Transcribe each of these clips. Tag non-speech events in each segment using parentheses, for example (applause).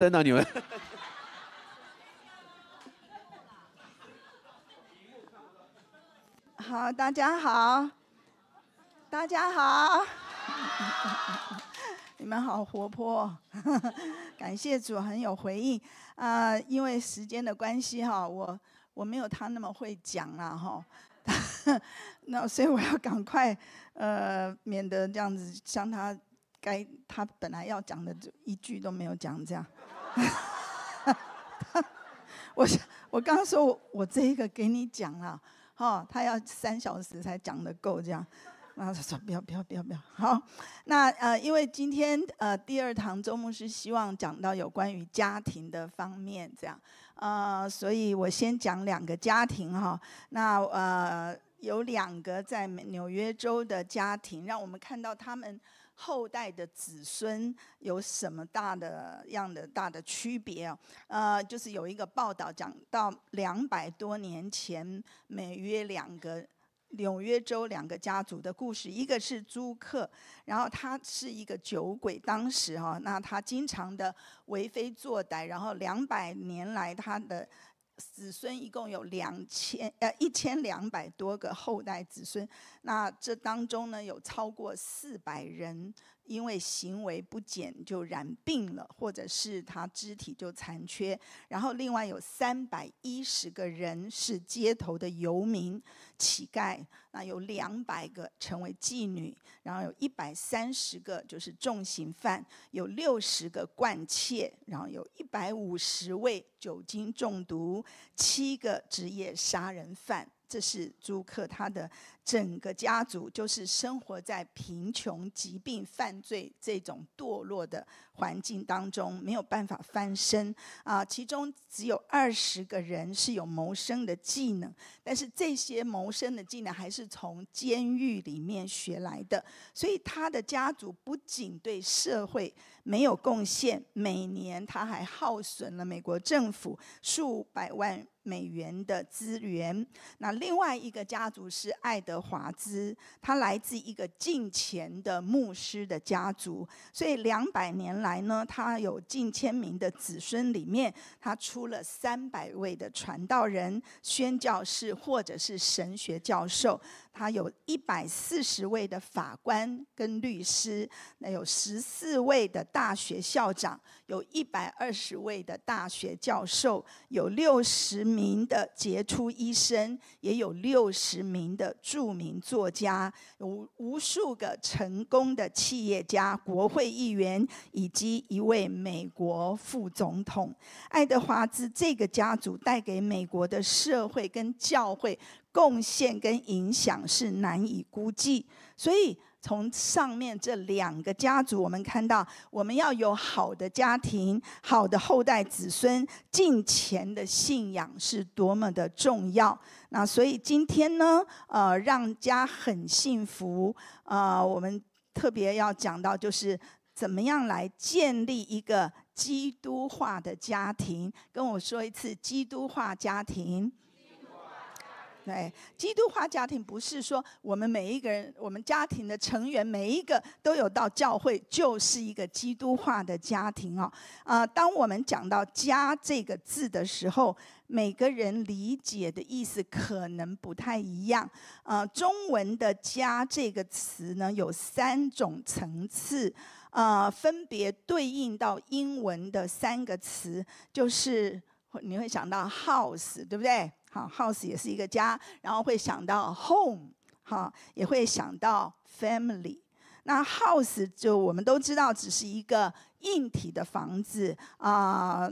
真的你们，(laughs) 好，大家好，大家好，(laughs) 你们好活泼，(laughs) 感谢主很有回应啊！因为时间的关系哈，我我没有他那么会讲啦哈，那所以我要赶快呃，免得这样子像他该他本来要讲的就一句都没有讲这样。(laughs) 我我刚说，我这一个给你讲了，哈，他要三小时才讲得够这样，然 (laughs) 后他说不要不要不要不要，好，那呃因为今天呃第二堂周牧师希望讲到有关于家庭的方面这样，呃所以我先讲两个家庭哈，那呃有两个在纽约州的家庭，让我们看到他们。后代的子孙有什么大的样的大的区别呃，就是有一个报道讲到两百多年前，美约两个纽约州两个家族的故事，一个是租客，然后他是一个酒鬼，当时哈，那他经常的为非作歹，然后两百年来他的。子孙一共有两千，呃，一千两百多个后代子孙，那这当中呢，有超过四百人。因为行为不检就染病了，或者是他肢体就残缺。然后另外有三百一十个人是街头的游民、乞丐。那有两百个成为妓女，然后有一百三十个就是重刑犯，有六十个惯窃，然后有一百五十位酒精中毒，七个职业杀人犯。这是租客，他的整个家族就是生活在贫穷、疾病、犯罪这种堕落的环境当中，没有办法翻身啊。其中只有二十个人是有谋生的技能，但是这些谋生的技能还是从监狱里面学来的。所以他的家族不仅对社会没有贡献，每年他还耗损了美国政府数百万。美元的资源。那另外一个家族是爱德华兹，他来自一个近前的牧师的家族。所以两百年来呢，他有近千名的子孙里面，他出了三百位的传道人、宣教士或者是神学教授。他有一百四十位的法官跟律师，那有十四位的大学校长，有一百二十位的大学教授，有六十名的杰出医生，也有六十名的著名作家，无无数个成功的企业家、国会议员以及一位美国副总统爱德华兹。这个家族带给美国的社会跟教会。贡献跟影响是难以估计，所以从上面这两个家族，我们看到我们要有好的家庭、好的后代子孙，敬虔的信仰是多么的重要。那所以今天呢，呃，让家很幸福，啊，我们特别要讲到就是怎么样来建立一个基督化的家庭。跟我说一次，基督化家庭。对，基督化家庭不是说我们每一个人，我们家庭的成员每一个都有到教会，就是一个基督化的家庭哦。啊，当我们讲到“家”这个字的时候，每个人理解的意思可能不太一样。呃，中文的“家”这个词呢，有三种层次，呃，分别对应到英文的三个词，就是你会想到 “house”，对不对？好，house 也是一个家，然后会想到 home，哈，也会想到 family。那 house 就我们都知道，只是一个硬体的房子啊，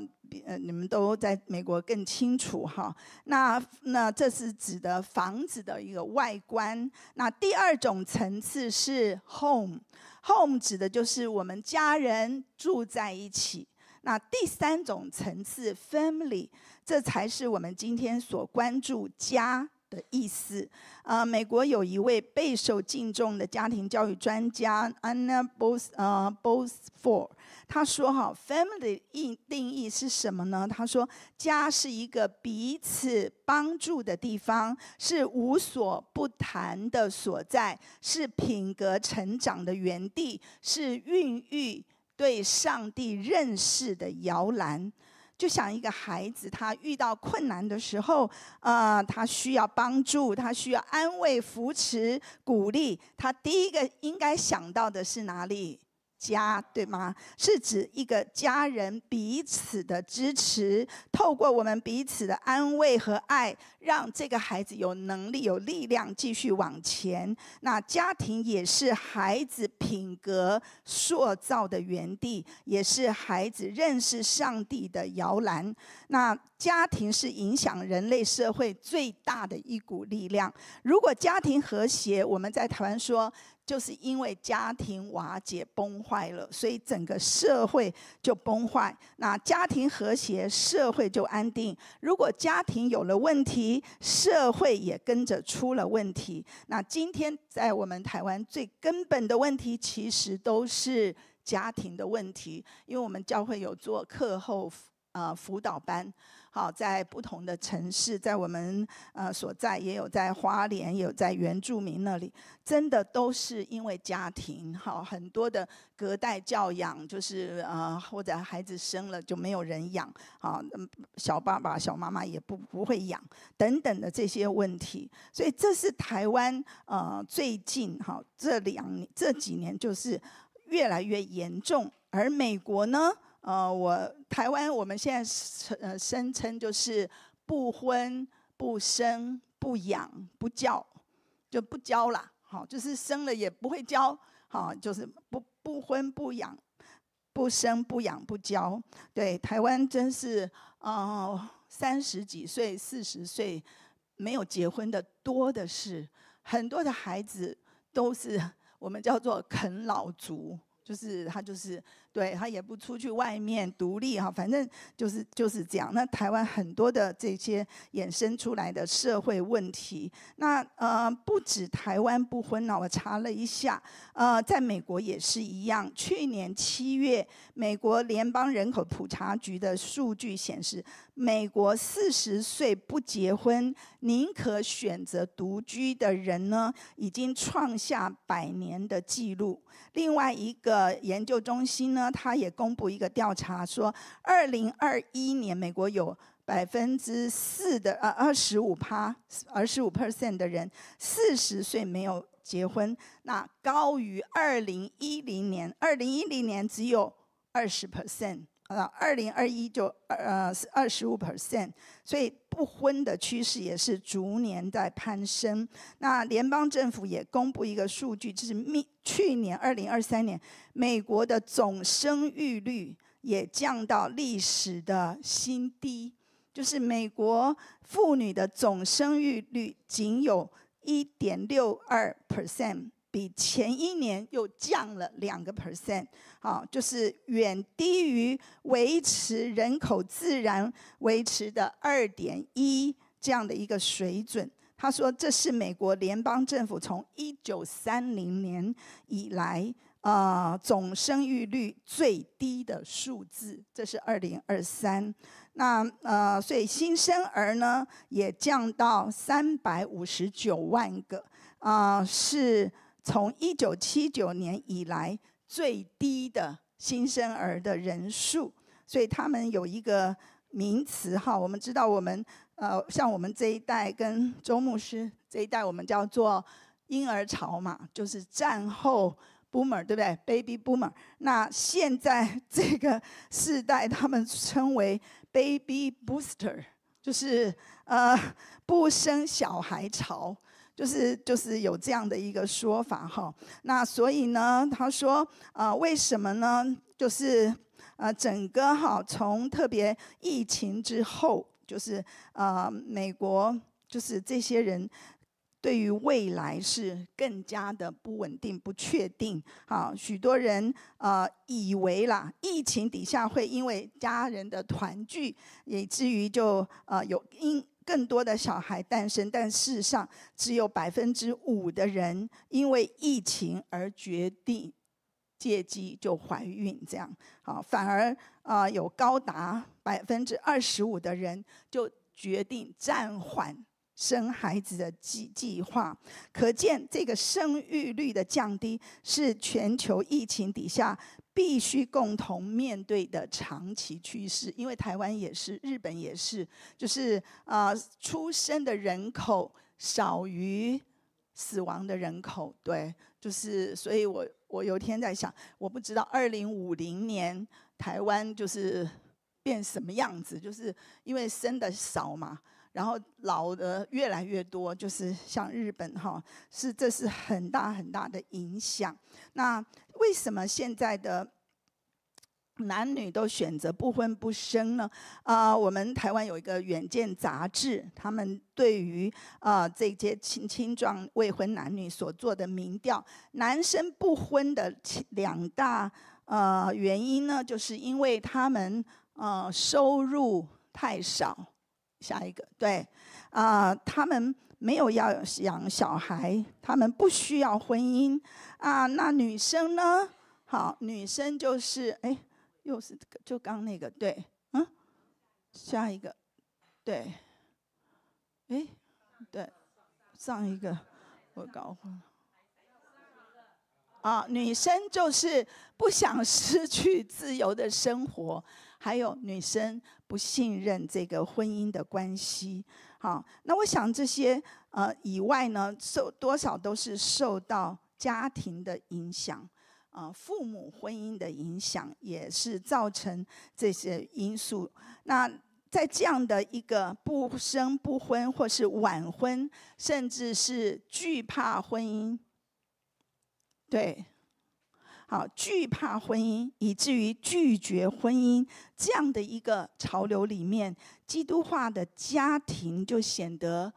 你们都在美国更清楚哈。那那这是指的房子的一个外观。那第二种层次是 home，home 指的就是我们家人住在一起。那第三种层次 family。这才是我们今天所关注“家”的意思。啊，美国有一位备受敬重的家庭教育专家 Anna Both，呃，Both f o r 他说：“哈，Family 的定定义是什么呢？他说，家是一个彼此帮助的地方，是无所不谈的所在，是品格成长的园地，是孕育对上帝认识的摇篮。”就想一个孩子，他遇到困难的时候，呃，他需要帮助，他需要安慰、扶持、鼓励，他第一个应该想到的是哪里？家对吗？是指一个家人彼此的支持，透过我们彼此的安慰和爱，让这个孩子有能力、有力量继续往前。那家庭也是孩子品格塑造的园地，也是孩子认识上帝的摇篮。那家庭是影响人类社会最大的一股力量。如果家庭和谐，我们在台湾说。就是因为家庭瓦解崩坏了，所以整个社会就崩坏。那家庭和谐，社会就安定。如果家庭有了问题，社会也跟着出了问题。那今天在我们台湾最根本的问题，其实都是家庭的问题。因为我们教会有做课后啊辅导班。好，在不同的城市，在我们呃所在，也有在花莲，有在原住民那里，真的都是因为家庭，好很多的隔代教养，就是呃或者孩子生了就没有人养，啊，小爸爸、小妈妈也不不会养等等的这些问题，所以这是台湾呃最近哈这两这几年就是越来越严重，而美国呢？呃，我台湾我们现在称声称就是不婚不生不养不教，就不教啦，好，就是生了也不会教，好，就是不不婚不养不生不养不教。对，台湾真是哦，三十几岁四十岁没有结婚的多的是，很多的孩子都是我们叫做啃老族，就是他就是。对他也不出去外面独立哈，反正就是就是这样。那台湾很多的这些衍生出来的社会问题，那呃不止台湾不婚呢，我查了一下，呃在美国也是一样。去年七月，美国联邦人口普查局的数据显示，美国四十岁不结婚。宁可选择独居的人呢，已经创下百年的纪录。另外一个研究中心呢，他也公布一个调查，说二零二一年美国有百分之四的呃二十五趴二十五 percent 的人四十岁没有结婚，那高于二零一零年，二零一零年只有二十 percent。啊，二零二一就呃二十五 percent，所以不婚的趋势也是逐年在攀升。那联邦政府也公布一个数据，就是密去年二零二三年，美国的总生育率也降到历史的新低，就是美国妇女的总生育率仅有一点六二 percent。比前一年又降了两个 percent，好，就是远低于维持人口自然维持的二点一这样的一个水准。他说这是美国联邦政府从一九三零年以来，呃，总生育率最低的数字，这是二零二三。那呃，所以新生儿呢也降到三百五十九万个，啊是。从一九七九年以来最低的新生儿的人数，所以他们有一个名词哈，我们知道我们呃像我们这一代跟周牧师这一代，我们叫做婴儿潮嘛，就是战后 boomer 对不对？baby boomer。那现在这个世代他们称为 baby booster，就是呃不生小孩潮。就是就是有这样的一个说法哈，那所以呢，他说啊，为什么呢？就是呃，整个哈，从特别疫情之后，就是呃，美国就是这些人对于未来是更加的不稳定、不确定。好，许多人呃，以为啦，疫情底下会因为家人的团聚，以至于就呃有因。更多的小孩诞生，但事实上只有百分之五的人因为疫情而决定借机就怀孕，这样啊，反而啊有高达百分之二十五的人就决定暂缓。生孩子的计计划，可见这个生育率的降低是全球疫情底下必须共同面对的长期趋势。因为台湾也是，日本也是，就是啊，出生的人口少于死亡的人口，对，就是。所以我我有天在想，我不知道二零五零年台湾就是变什么样子，就是因为生的少嘛。然后老的越来越多，就是像日本哈，是这是很大很大的影响。那为什么现在的男女都选择不婚不生呢？啊，我们台湾有一个远见杂志，他们对于啊这些青青壮未婚男女所做的民调，男生不婚的两大呃原因呢，就是因为他们呃收入太少。下一个，对，啊，他们没有要养小孩，他们不需要婚姻，啊，那女生呢？好，女生就是，哎，又是这个，就刚那个，对，嗯，下一个，对，哎，对，上一个我搞混了，啊，女生就是不想失去自由的生活。还有女生不信任这个婚姻的关系，好，那我想这些呃以外呢，受多少都是受到家庭的影响，啊，父母婚姻的影响也是造成这些因素。那在这样的一个不生不婚，或是晚婚，甚至是惧怕婚姻，对。好，惧怕婚姻，以至于拒绝婚姻这样的一个潮流里面，基督化的家庭就显得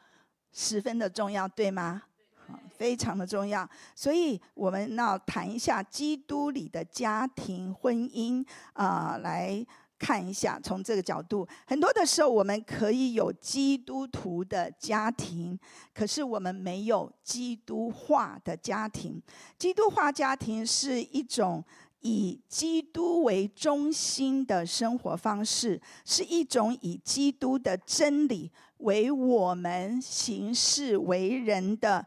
十分的重要，对吗？好，非常的重要。所以，我们要谈一下基督里的家庭婚姻啊，来。看一下，从这个角度，很多的时候我们可以有基督徒的家庭，可是我们没有基督化的家庭。基督化家庭是一种以基督为中心的生活方式，是一种以基督的真理为我们行事为人的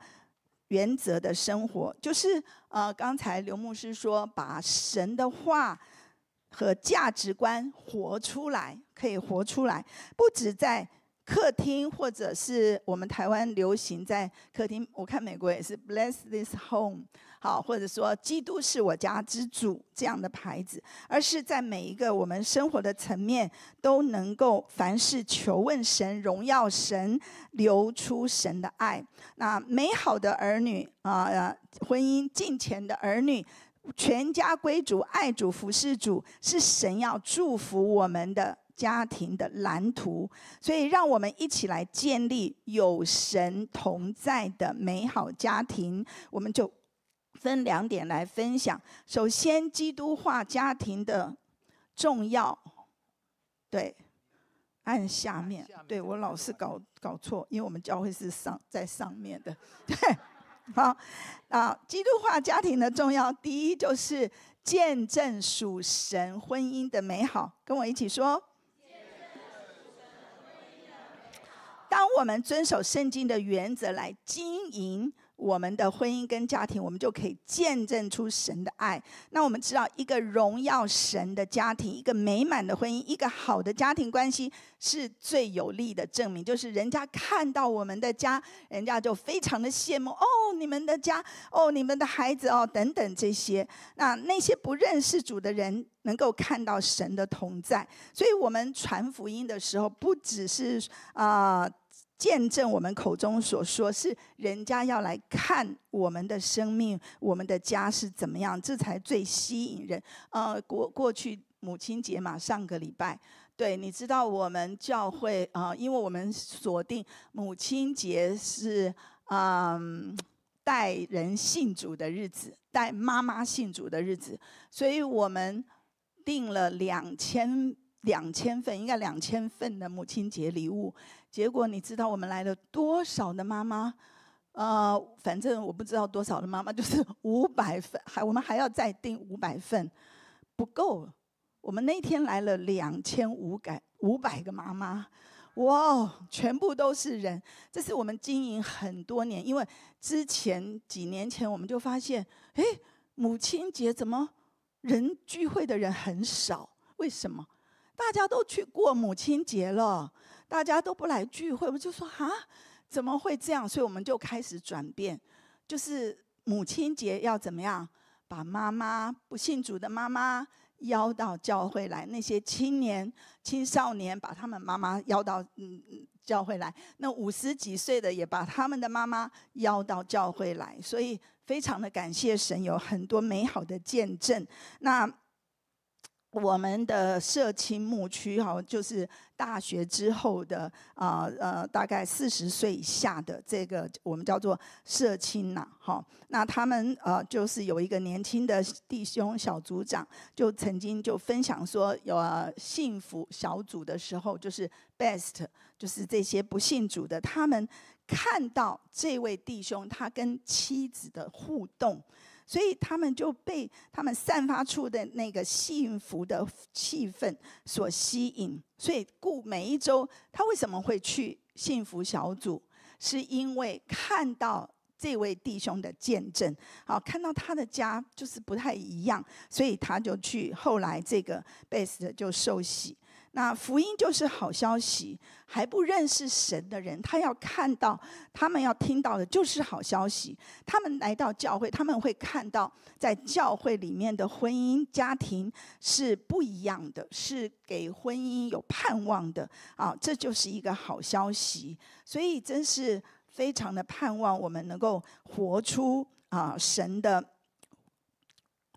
原则的生活。就是呃，刚才刘牧师说，把神的话。和价值观活出来，可以活出来，不止在客厅，或者是我们台湾流行在客厅，我看美国也是 Bless this home，好，或者说基督是我家之主这样的牌子，而是在每一个我们生活的层面都能够凡事求问神，荣耀神，流出神的爱，那美好的儿女啊，婚姻敬虔的儿女。全家归主，爱主服侍主，是神要祝福我们的家庭的蓝图。所以，让我们一起来建立有神同在的美好家庭。我们就分两点来分享：首先，基督化家庭的重要。对，按下面。对我老是搞搞错，因为我们教会是上在上面的。对。(laughs) (laughs) 好，啊，基督化家庭的重要，第一就是见证属神婚姻的美好，跟我一起说。当我们遵守圣经的原则来经营。我们的婚姻跟家庭，我们就可以见证出神的爱。那我们知道，一个荣耀神的家庭，一个美满的婚姻，一个好的家庭关系，是最有力的证明。就是人家看到我们的家，人家就非常的羡慕哦，你们的家哦，你们的孩子哦，等等这些。那那些不认识主的人，能够看到神的同在，所以我们传福音的时候，不只是啊。见证我们口中所说是人家要来看我们的生命，我们的家是怎么样，这才最吸引人。呃，过过去母亲节嘛，上个礼拜，对，你知道我们教会啊，因为我们锁定母亲节是嗯，带人信主的日子，带妈妈信主的日子，所以我们订了两千两千份，应该两千份的母亲节礼物。结果你知道我们来了多少的妈妈？呃，反正我不知道多少的妈妈，(laughs) 就是五百份，还我们还要再订五百份，不够。我们那天来了两千五百五百个妈妈，哇，全部都是人。这是我们经营很多年，因为之前几年前我们就发现，哎，母亲节怎么人聚会的人很少？为什么？大家都去过母亲节了。大家都不来聚会，我就说啊，怎么会这样？所以我们就开始转变，就是母亲节要怎么样，把妈妈不信主的妈妈邀到教会来。那些青年、青少年把他们妈妈邀到嗯教会来，那五十几岁的也把他们的妈妈邀到教会来。所以非常的感谢神，有很多美好的见证。那。我们的社青牧区哈，就是大学之后的啊呃，大概四十岁以下的这个我们叫做社青呐哈。那他们呃，就是有一个年轻的弟兄小组长，就曾经就分享说，有啊幸福小组的时候，就是 best，就是这些不信主的，他们看到这位弟兄他跟妻子的互动。所以他们就被他们散发出的那个幸福的气氛所吸引，所以故每一周他为什么会去幸福小组？是因为看到这位弟兄的见证，好看到他的家就是不太一样，所以他就去。后来这个贝斯就受洗。那福音就是好消息。还不认识神的人，他要看到，他们要听到的就是好消息。他们来到教会，他们会看到，在教会里面的婚姻家庭是不一样的，是给婚姻有盼望的啊！这就是一个好消息。所以，真是非常的盼望我们能够活出啊神的。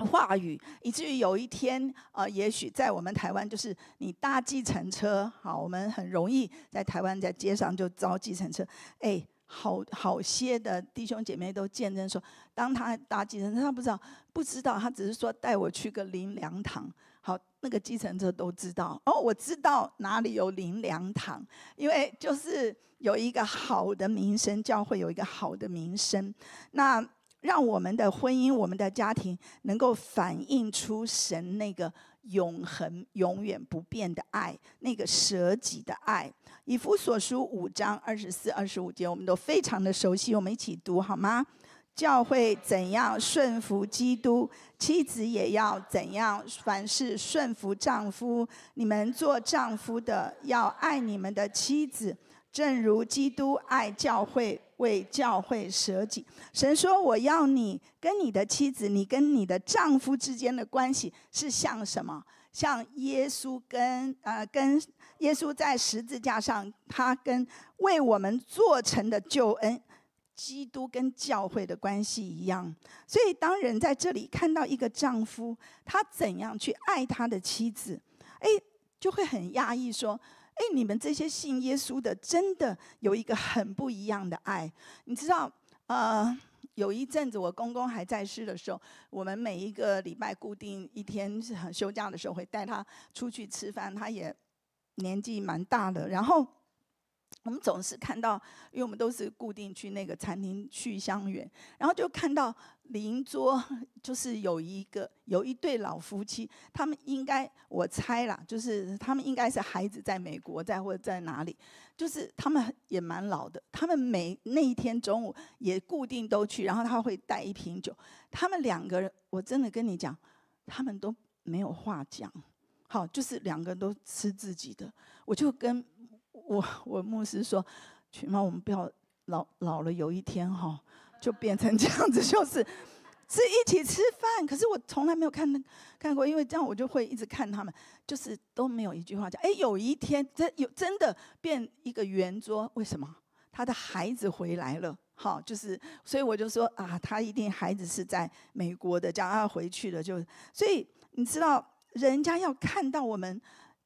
话语，以至于有一天，呃，也许在我们台湾，就是你搭计程车，好，我们很容易在台湾在街上就招计程车。哎，好好些的弟兄姐妹都见证说，当他搭计程车，他不知道，不知道，他只是说带我去个林良堂。好，那个计程车都知道，哦，我知道哪里有林良堂，因为就是有一个好的名声，教会有一个好的名声，那。让我们的婚姻、我们的家庭能够反映出神那个永恒、永远不变的爱，那个舍己的爱。以弗所书五章二十四、二十五节，我们都非常的熟悉，我们一起读好吗？教会怎样顺服基督，妻子也要怎样，凡事顺服丈夫。你们做丈夫的要爱你们的妻子。正如基督爱教会，为教会舍己。神说：“我要你跟你的妻子，你跟你的丈夫之间的关系是像什么？像耶稣跟……呃，跟耶稣在十字架上，他跟为我们做成的救恩，基督跟教会的关系一样。所以，当人在这里看到一个丈夫，他怎样去爱他的妻子，哎，就会很压抑说。”哎，你们这些信耶稣的，真的有一个很不一样的爱。你知道，呃，有一阵子我公公还在世的时候，我们每一个礼拜固定一天休假的时候，会带他出去吃饭。他也年纪蛮大的，然后我们总是看到，因为我们都是固定去那个餐厅去相约，然后就看到。邻桌 (laughs) 就是有一个有一对老夫妻，他们应该我猜啦，就是他们应该是孩子在美国在或在哪里，就是他们也蛮老的。他们每那一天中午也固定都去，然后他会带一瓶酒。他们两个人，我真的跟你讲，他们都没有话讲。好，就是两个人都吃自己的。我就跟我我牧师说，群妈，我们不要老老了有一天哈。就变成这样子，(laughs) 就是是一起吃饭。可是我从来没有看、看过，因为这样我就会一直看他们，就是都没有一句话讲。哎，有一天真有真的变一个圆桌，为什么？他的孩子回来了，哈，就是所以我就说啊，他一定孩子是在美国的，讲要回去了，就所以你知道人家要看到我们。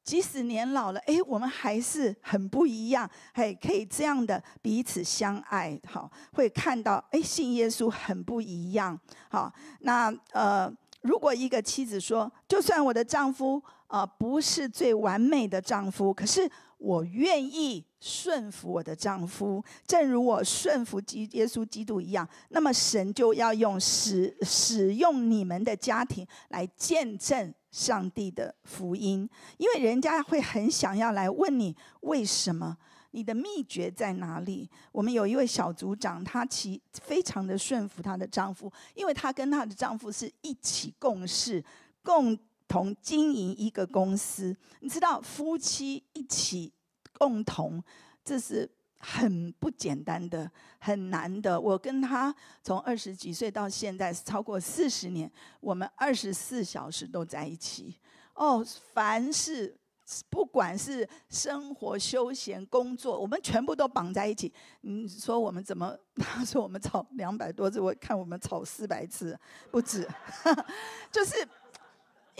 即使年老了，哎，我们还是很不一样，哎，可以这样的彼此相爱，好，会看到，哎，信耶稣很不一样，好，那呃，如果一个妻子说，就算我的丈夫啊不是最完美的丈夫，可是我愿意顺服我的丈夫，正如我顺服基耶稣基督一样，那么神就要用使使用你们的家庭来见证。上帝的福音，因为人家会很想要来问你，为什么？你的秘诀在哪里？我们有一位小组长，她其非常的顺服她的丈夫，因为她跟她的丈夫是一起共事，共同经营一个公司。你知道，夫妻一起共同，这是。很不简单的，很难的。我跟他从二十几岁到现在超过四十年，我们二十四小时都在一起。哦，凡是不管是生活、休闲、工作，我们全部都绑在一起。你说我们怎么？他说我们吵两百多次，我看我们吵四百次不止。(laughs) 就是。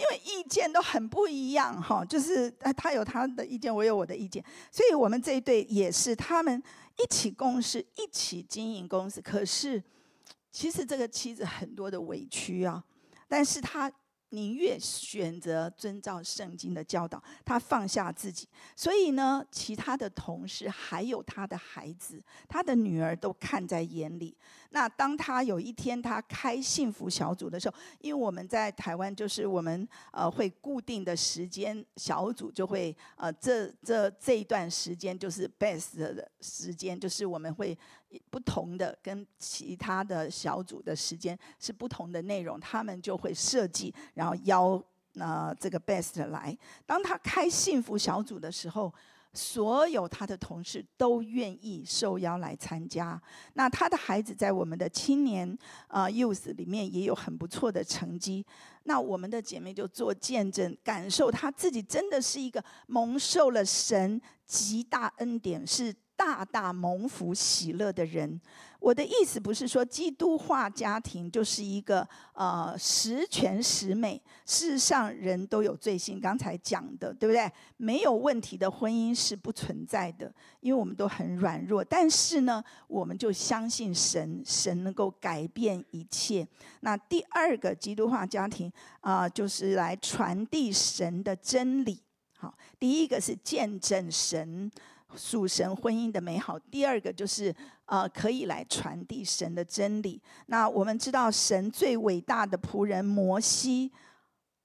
因为意见都很不一样哈，就是他有他的意见，我有我的意见，所以我们这一对也是他们一起共事，一起经营公司。可是其实这个妻子很多的委屈啊，但是他宁愿选择遵照圣经的教导，他放下自己。所以呢，其他的同事还有他的孩子，他的女儿都看在眼里。那当他有一天他开幸福小组的时候，因为我们在台湾就是我们呃会固定的时间小组就会呃这这这一段时间就是 best 的时间，就是我们会不同的跟其他的小组的时间是不同的内容，他们就会设计然后邀那这个 best 来。当他开幸福小组的时候。所有他的同事都愿意受邀来参加。那他的孩子在我们的青年啊，use 里面也有很不错的成绩。那我们的姐妹就做见证，感受他自己真的是一个蒙受了神极大恩典是。大大蒙福喜乐的人，我的意思不是说基督化家庭就是一个呃十全十美。事实上，人都有罪性，刚才讲的对不对？没有问题的婚姻是不存在的，因为我们都很软弱。但是呢，我们就相信神，神能够改变一切。那第二个基督化家庭啊，就是来传递神的真理。好，第一个是见证神。属神婚姻的美好。第二个就是，呃，可以来传递神的真理。那我们知道，神最伟大的仆人摩西，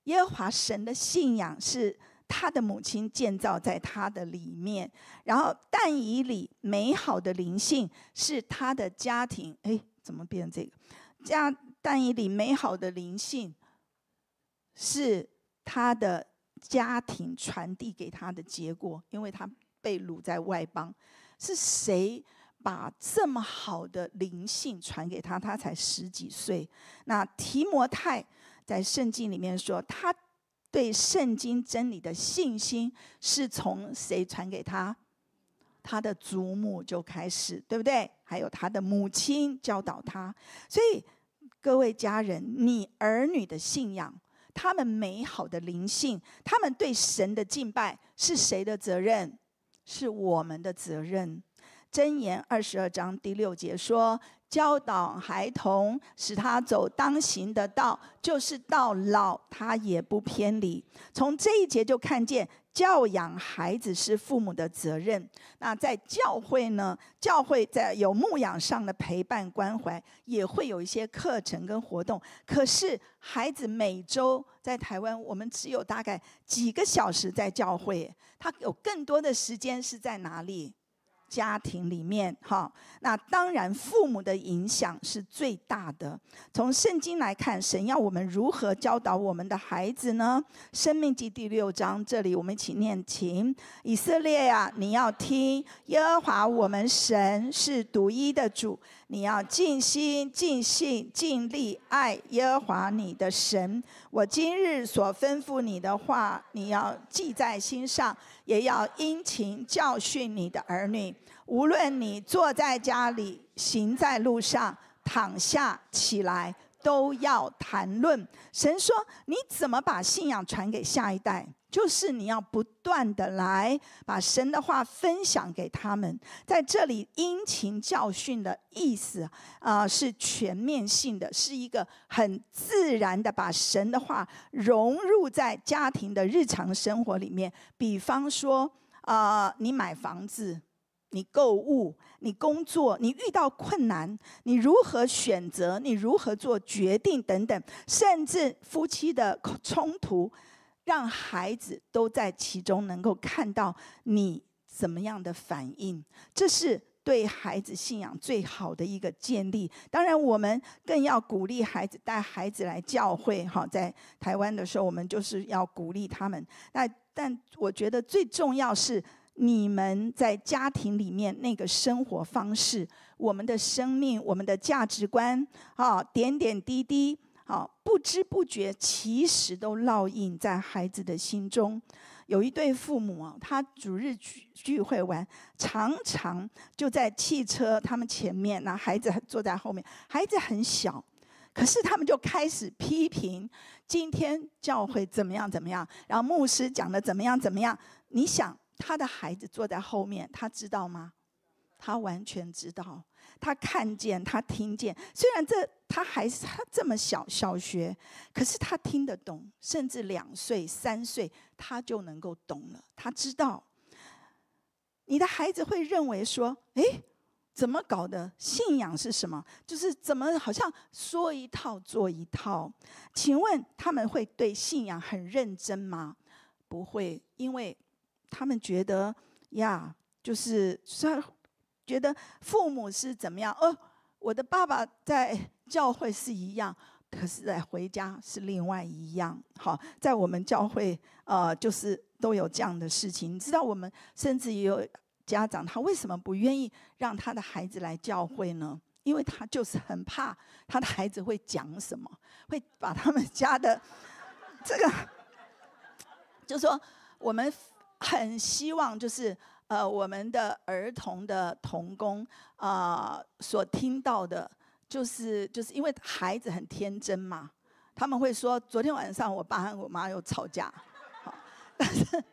耶和华神的信仰是他的母亲建造在他的里面。然后，但以理美好的灵性是他的家庭。哎，怎么变这个？家但以理美好的灵性是他的家庭传递给他的结果，因为他。被掳在外邦，是谁把这么好的灵性传给他？他才十几岁。那提摩太在圣经里面说，他对圣经真理的信心是从谁传给他？他的祖母就开始，对不对？还有他的母亲教导他。所以各位家人，你儿女的信仰、他们美好的灵性、他们对神的敬拜，是谁的责任？是我们的责任。箴言二十二章第六节说：“教导孩童，使他走当行的道，就是到老，他也不偏离。”从这一节就看见。教养孩子是父母的责任。那在教会呢？教会在有牧养上的陪伴关怀，也会有一些课程跟活动。可是孩子每周在台湾，我们只有大概几个小时在教会，他有更多的时间是在哪里？家庭里面，哈，那当然父母的影响是最大的。从圣经来看，神要我们如何教导我们的孩子呢？生命记第六章这里，我们一起念经。以色列呀，你要听耶和华我们神是独一的主，你要尽心、尽性、尽力爱耶和华你的神。我今日所吩咐你的话，你要记在心上，也要殷勤教训你的儿女。无论你坐在家里，行在路上，躺下起来。都要谈论。神说：“你怎么把信仰传给下一代？就是你要不断的来把神的话分享给他们。”在这里，殷勤教训的意思啊，是全面性的，是一个很自然的把神的话融入在家庭的日常生活里面。比方说，啊，你买房子。你购物，你工作，你遇到困难，你如何选择，你如何做决定等等，甚至夫妻的冲突，让孩子都在其中能够看到你怎么样的反应，这是对孩子信仰最好的一个建立。当然，我们更要鼓励孩子带孩子来教会。好，在台湾的时候，我们就是要鼓励他们。那但我觉得最重要是。你们在家庭里面那个生活方式，我们的生命，我们的价值观啊，点点滴滴啊，不知不觉，其实都烙印在孩子的心中。有一对父母啊，他主日聚聚会完，常常就在汽车他们前面，那孩子坐在后面，孩子很小，可是他们就开始批评今天教会怎么样怎么样，然后牧师讲的怎么样怎么样，你想。他的孩子坐在后面，他知道吗？他完全知道，他看见，他听见。虽然这他还是他这么小小学，可是他听得懂，甚至两岁、三岁他就能够懂了。他知道，你的孩子会认为说：“哎，怎么搞的？信仰是什么？就是怎么好像说一套做一套？”请问他们会对信仰很认真吗？不会，因为。他们觉得呀，就是然觉得父母是怎么样？哦，我的爸爸在教会是一样，可是在回家是另外一样。好，在我们教会呃，就是都有这样的事情。你知道，我们甚至也有家长，他为什么不愿意让他的孩子来教会呢？因为他就是很怕他的孩子会讲什么，会把他们家的这个，就说我们。很希望就是呃，我们的儿童的童工啊，所听到的，就是就是因为孩子很天真嘛，他们会说昨天晚上我爸和我妈又吵架，好，但是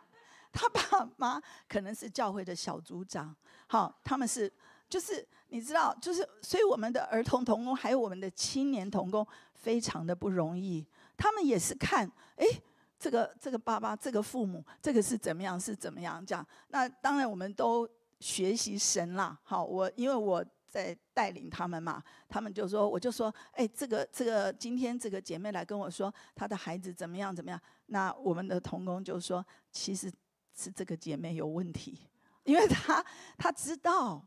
他爸妈可能是教会的小组长，好，他们是就是你知道就是，所以我们的儿童童工还有我们的青年童工非常的不容易，他们也是看哎。这个这个爸爸，这个父母，这个是怎么样？是怎么样讲？那当然，我们都学习神啦。好，我因为我在带领他们嘛，他们就说，我就说，哎，这个这个，今天这个姐妹来跟我说，她的孩子怎么样怎么样？那我们的童工就说，其实是这个姐妹有问题，因为她她知道，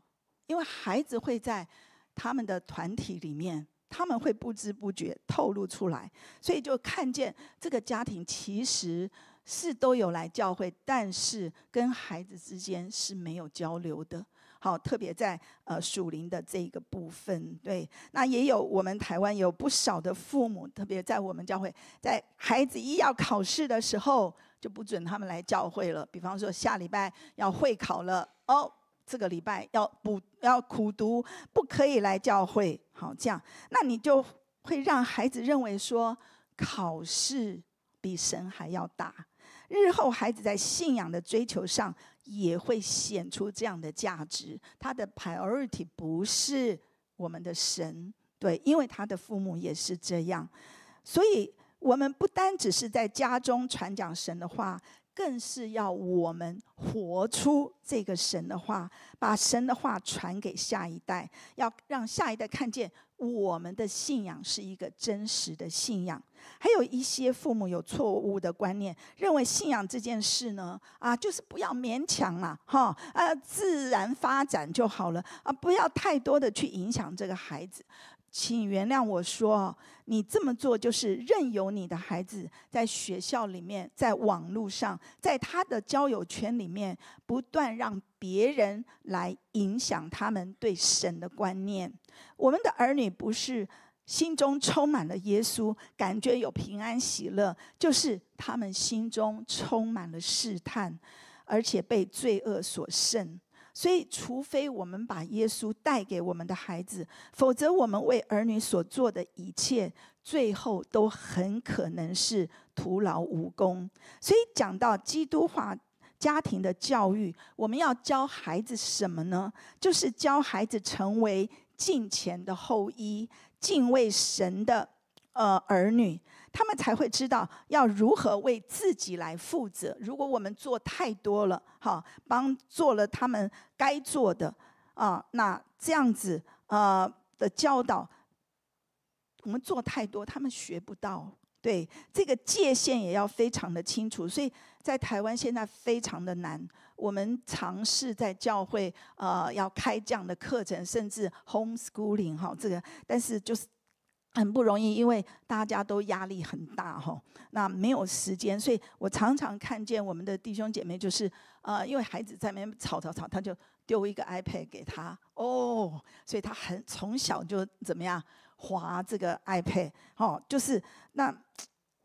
因为孩子会在他们的团体里面。他们会不知不觉透露出来，所以就看见这个家庭其实是都有来教会，但是跟孩子之间是没有交流的。好，特别在呃属灵的这一个部分，对，那也有我们台湾有不少的父母，特别在我们教会，在孩子一要考试的时候就不准他们来教会了。比方说下礼拜要会考了哦。这个礼拜要补要苦读，不可以来教会。好，这样，那你就会让孩子认为说考试比神还要大。日后孩子在信仰的追求上也会显出这样的价值。他的 priority 不是我们的神，对，因为他的父母也是这样。所以，我们不单只是在家中传讲神的话。更是要我们活出这个神的话，把神的话传给下一代，要让下一代看见我们的信仰是一个真实的信仰。还有一些父母有错误的观念，认为信仰这件事呢，啊，就是不要勉强了，哈，呃，自然发展就好了，啊，不要太多的去影响这个孩子。请原谅我说，你这么做就是任由你的孩子在学校里面、在网络上、在他的交友圈里面，不断让别人来影响他们对神的观念。我们的儿女不是心中充满了耶稣，感觉有平安喜乐，就是他们心中充满了试探，而且被罪恶所胜。所以，除非我们把耶稣带给我们的孩子，否则我们为儿女所做的一切，最后都很可能是徒劳无功。所以，讲到基督化家庭的教育，我们要教孩子什么呢？就是教孩子成为敬虔的后裔，敬畏神的呃儿女。他们才会知道要如何为自己来负责。如果我们做太多了，哈，帮做了他们该做的，啊，那这样子，呃，的教导，我们做太多，他们学不到。对，这个界限也要非常的清楚。所以在台湾现在非常的难，我们尝试在教会，呃，要开这样的课程，甚至 homeschooling 哈，这个，但是就是。很不容易，因为大家都压力很大哈，那没有时间，所以我常常看见我们的弟兄姐妹就是，呃，因为孩子在那边吵吵吵，他就丢一个 iPad 给他，哦，所以他很从小就怎么样，划这个 iPad，哦，就是那。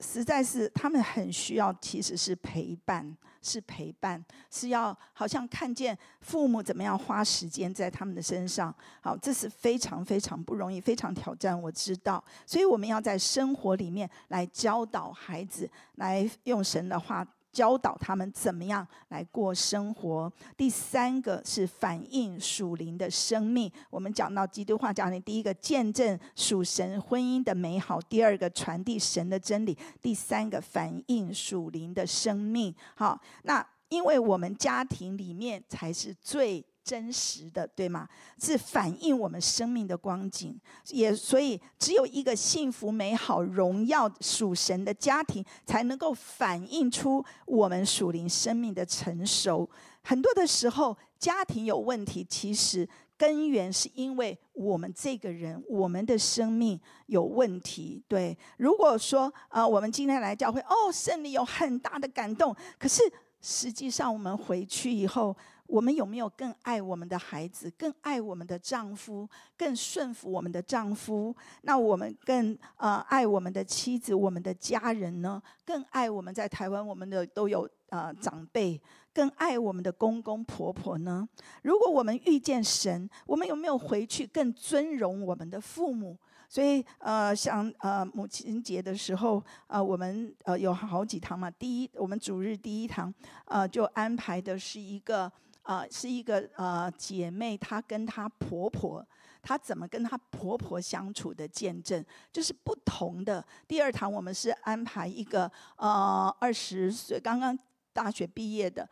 实在是他们很需要，其实是陪伴，是陪伴，是要好像看见父母怎么样花时间在他们的身上。好，这是非常非常不容易，非常挑战，我知道。所以我们要在生活里面来教导孩子，来用神的话。教导他们怎么样来过生活。第三个是反映属灵的生命。我们讲到基督化家庭，第一个见证属神婚姻的美好，第二个传递神的真理，第三个反映属灵的生命。好，那因为我们家庭里面才是最。真实的，对吗？是反映我们生命的光景，也所以，只有一个幸福、美好、荣耀属神的家庭，才能够反映出我们属灵生命的成熟。很多的时候，家庭有问题，其实根源是因为我们这个人，我们的生命有问题。对，如果说啊，我们今天来教会，哦，圣灵有很大的感动，可是实际上我们回去以后。我们有没有更爱我们的孩子，更爱我们的丈夫，更顺服我们的丈夫？那我们更呃爱我们的妻子、我们的家人呢？更爱我们在台湾我们的都有呃长辈，更爱我们的公公婆婆呢？如果我们遇见神，我们有没有回去更尊荣我们的父母？所以呃，像呃母亲节的时候，呃我们呃有好几堂嘛，第一我们主日第一堂呃就安排的是一个。啊，是一个呃，姐妹，她跟她婆婆，她怎么跟她婆婆相处的见证，就是不同的。第二堂我们是安排一个呃，二十岁刚刚大学毕业的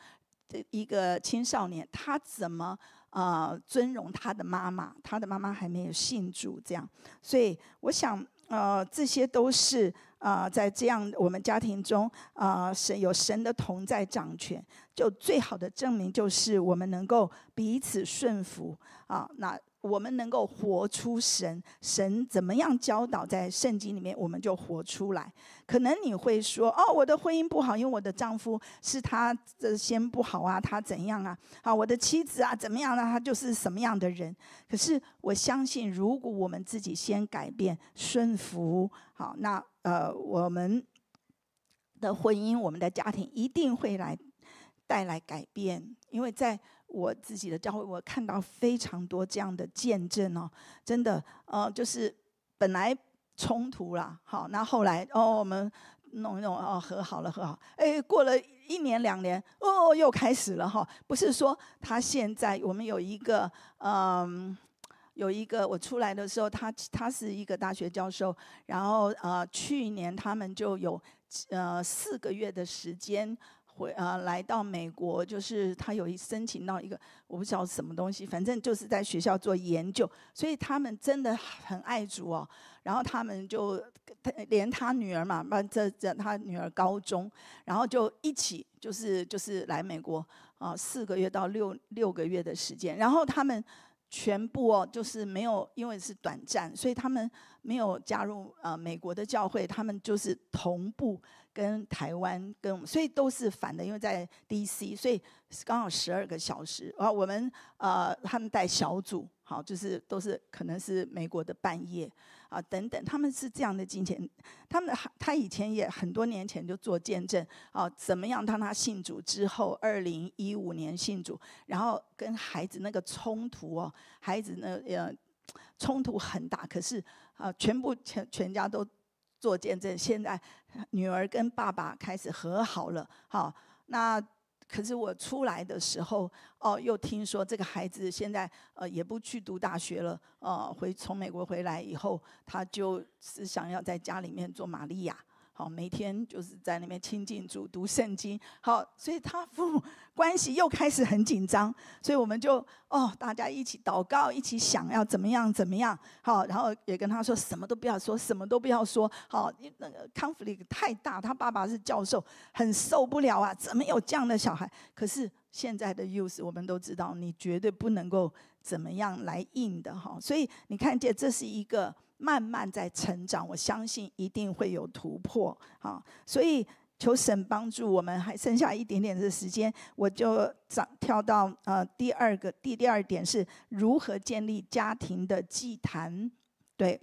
这一个青少年，他怎么啊尊荣他的妈妈，他的妈妈还没有信主，这样。所以我想，呃，这些都是。啊，在这样我们家庭中，啊，神有神的同在掌权，就最好的证明就是我们能够彼此顺服啊。那我们能够活出神，神怎么样教导在圣经里面，我们就活出来。可能你会说，哦，我的婚姻不好，因为我的丈夫是他的先不好啊，他怎样啊？好，我的妻子啊，怎么样呢？他就是什么样的人？可是我相信，如果我们自己先改变顺服，好，那。呃，我们的婚姻，我们的家庭一定会来带来改变，因为在我自己的教会，我看到非常多这样的见证哦，真的，呃，就是本来冲突啦，好，那后来哦，我们弄一弄哦，和好了，和好，哎，过了一年两年，哦，又开始了哈，不是说他现在我们有一个，嗯。有一个我出来的时候，他他是一个大学教授，然后呃去年他们就有呃四个月的时间回呃来到美国，就是他有一申请到一个我不知道什么东西，反正就是在学校做研究，所以他们真的很爱主哦。然后他们就连他女儿嘛，那这这他女儿高中，然后就一起就是就是来美国啊四个月到六六个月的时间，然后他们。全部哦，就是没有，因为是短暂，所以他们没有加入呃美国的教会，他们就是同步跟台湾跟所以都是反的，因为在 D.C.，所以刚好十二个小时啊，我们呃他们带小组，好，就是都是可能是美国的半夜。啊，等等，他们是这样的金钱。他们的孩，他以前也很多年前就做见证，啊，怎么样当他信主之后，二零一五年信主，然后跟孩子那个冲突哦，孩子呢，呃，冲突很大，可是啊，全部全全家都做见证，现在女儿跟爸爸开始和好了，好，那。可是我出来的时候，哦，又听说这个孩子现在呃也不去读大学了，呃，回从美国回来以后，他就是想要在家里面做玛丽亚。好，每天就是在那边亲近主，读圣经。好，所以他父 (laughs) 关系又开始很紧张，所以我们就哦，大家一起祷告，一起想要怎么样怎么样。好，然后也跟他说什么都不要说，什么都不要说。好，那个 conflict 太大，他爸爸是教授，很受不了啊，怎么有这样的小孩？可是现在的 use 我们都知道，你绝对不能够怎么样来应的哈。所以你看见这是一个。慢慢在成长，我相信一定会有突破。好，所以求神帮助我们，还剩下一点点的时间，我就跳到呃第二个第第二点是如何建立家庭的祭坛。对，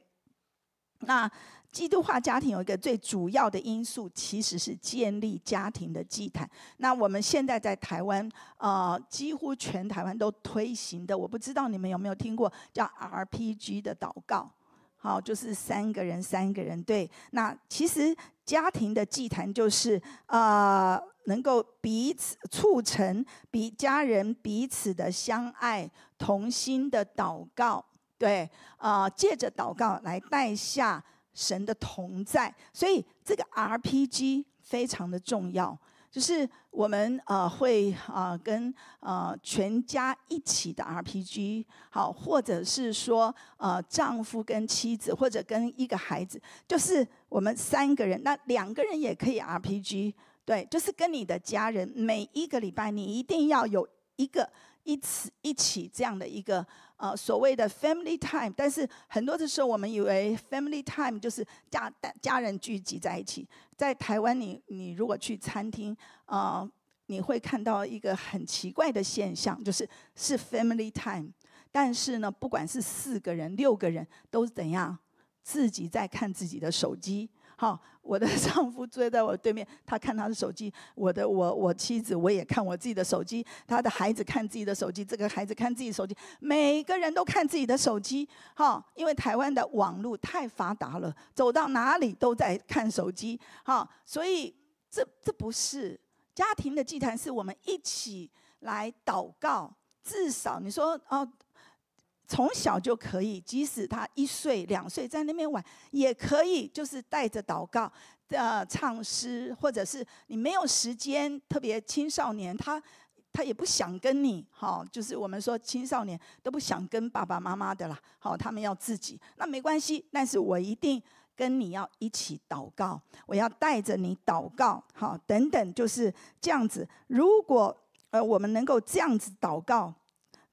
那基督化家庭有一个最主要的因素，其实是建立家庭的祭坛。那我们现在在台湾，呃，几乎全台湾都推行的，我不知道你们有没有听过叫 RPG 的祷告。好，就是三个人，三个人对。那其实家庭的祭坛就是啊，能够彼此促成，彼家人彼此的相爱，同心的祷告，对啊，借着祷告来带下神的同在。所以这个 RPG 非常的重要。就是我们呃会啊跟呃全家一起的 RPG 好，或者是说呃丈夫跟妻子或者跟一个孩子，就是我们三个人，那两个人也可以 RPG，对，就是跟你的家人每一个礼拜你一定要有一个一次一起这样的一个呃所谓的 family time，但是很多的时候我们以为 family time 就是家家人聚集在一起。在台湾，你你如果去餐厅啊，你会看到一个很奇怪的现象，就是是 family time，但是呢，不管是四个人、六个人，都是怎样，自己在看自己的手机，好。我的 (laughs) 丈夫坐在我对面，他看他的手机；我的我我妻子，我也看我自己的手机；他的孩子看自己的手机，这个孩子看自己手机，每个人都看自己的手机，哈！因为台湾的网络太发达了，走到哪里都在看手机，哈！所以这这不是家庭的祭坛，是我们一起来祷告。至少你说哦。从小就可以，即使他一岁、两岁在那边玩，也可以，就是带着祷告，呃，唱诗，或者是你没有时间，特别青少年，他他也不想跟你，哈，就是我们说青少年都不想跟爸爸妈妈的啦，好，他们要自己，那没关系，但是我一定跟你要一起祷告，我要带着你祷告，好，等等，就是这样子。如果呃，我们能够这样子祷告。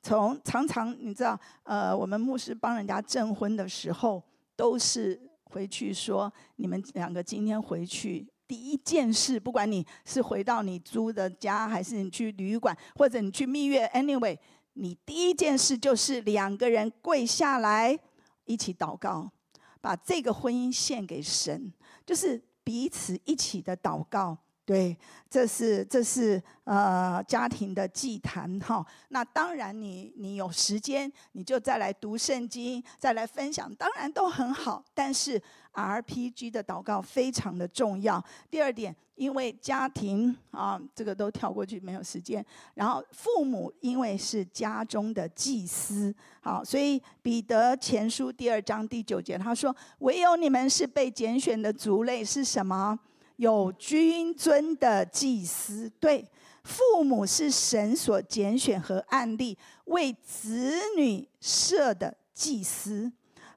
从常常你知道，呃，我们牧师帮人家证婚的时候，都是回去说：你们两个今天回去，第一件事，不管你是回到你租的家，还是你去旅馆，或者你去蜜月，anyway，你第一件事就是两个人跪下来一起祷告，把这个婚姻献给神，就是彼此一起的祷告。对，这是这是呃家庭的祭坛哈。那当然，你你有时间，你就再来读圣经，再来分享，当然都很好。但是 RPG 的祷告非常的重要。第二点，因为家庭啊，这个都跳过去，没有时间。然后父母因为是家中的祭司，好，所以彼得前书第二章第九节他说：“唯有你们是被拣选的族类，是什么？”有君尊的祭司，对父母是神所拣选和案例为子女设的祭司。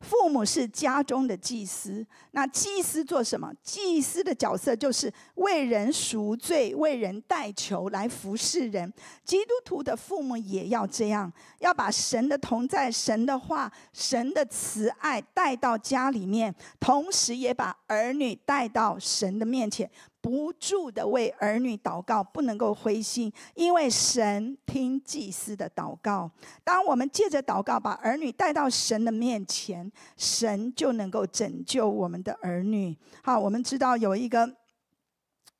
父母是家中的祭司，那祭司做什么？祭司的角色就是为人赎罪、为人代求，来服侍人。基督徒的父母也要这样，要把神的同在、神的话、神的慈爱带到家里面，同时也把儿女带到神的面前。不住的为儿女祷告，不能够灰心，因为神听祭司的祷告。当我们借着祷告把儿女带到神的面前，神就能够拯救我们的儿女。好，我们知道有一个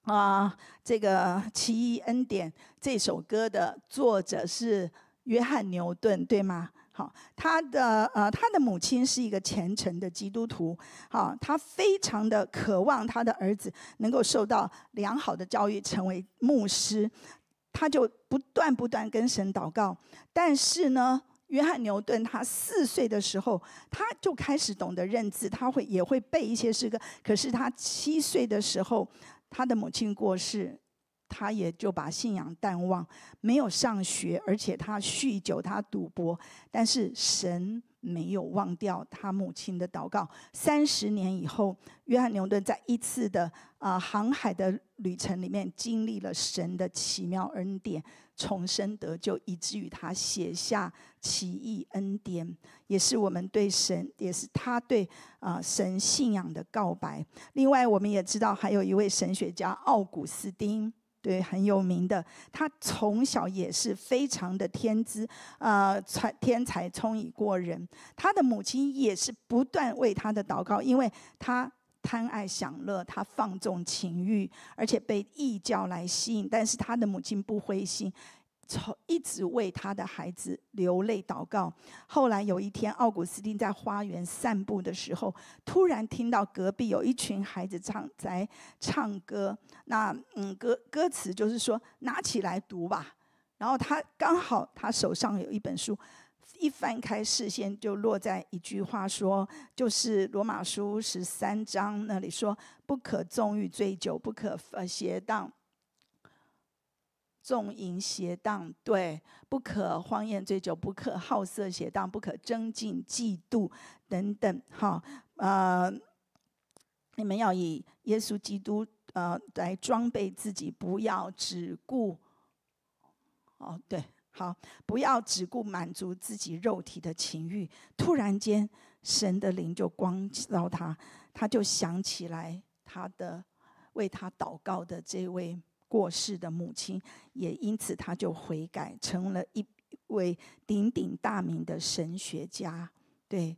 啊，这个奇异恩典这首歌的作者是约翰牛顿，对吗？好，他的呃，他的母亲是一个虔诚的基督徒，好，他非常的渴望他的儿子能够受到良好的教育，成为牧师，他就不断不断跟神祷告。但是呢，约翰牛顿他四岁的时候，他就开始懂得认字，他会也会背一些诗歌。可是他七岁的时候，他的母亲过世。他也就把信仰淡忘，没有上学，而且他酗酒，他赌博。但是神没有忘掉他母亲的祷告。三十年以后，约翰牛顿在一次的啊航海的旅程里面，经历了神的奇妙恩典，重生得救，以至于他写下《奇异恩典》，也是我们对神，也是他对啊神信仰的告白。另外，我们也知道还有一位神学家奥古斯丁。对，很有名的，他从小也是非常的天资，呃，才天才聪颖过人。他的母亲也是不断为他的祷告，因为他贪爱享乐，他放纵情欲，而且被异教来吸引，但是他的母亲不灰心。从一直为他的孩子流泪祷告。后来有一天，奥古斯丁在花园散步的时候，突然听到隔壁有一群孩子唱在唱歌。那嗯，歌歌词就是说，拿起来读吧。然后他刚好他手上有一本书，一翻开，视线就落在一句话，说就是罗马书十三章那里说，不可纵欲醉酒，不可呃邪荡。纵淫邪荡，对，不可荒宴醉酒，不可好色邪荡，不可增进嫉妒等等，哈，呃，你们要以耶稣基督呃来装备自己，不要只顾，哦，对，好，不要只顾满足自己肉体的情欲，突然间神的灵就光照他，他就想起来他的为他祷告的这位。过世的母亲，也因此他就悔改，成了一位鼎鼎大名的神学家。对，